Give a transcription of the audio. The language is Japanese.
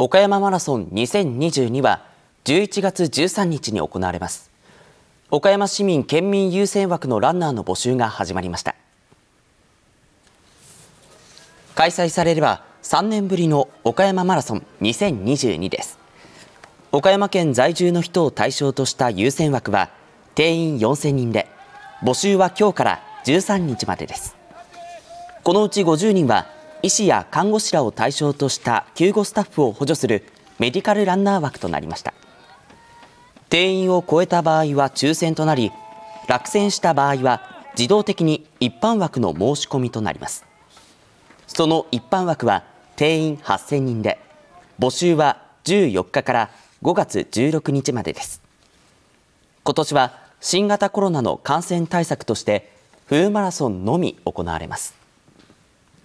岡山マラソン2022は11月13日に行われます岡山市民県民優先枠のランナーの募集が始まりました開催されれば3年ぶりの岡山マラソン2022です岡山県在住の人を対象とした優先枠は定員4000人で募集は今日から13日までですこのうち50人は医師や看護師らを対象とした救護スタッフを補助するメディカルランナー枠となりました定員を超えた場合は抽選となり落選した場合は自動的に一般枠の申し込みとなりますその一般枠は定員8000人で募集は14日から5月16日までです今年は新型コロナの感染対策として冬マラソンのみ行われます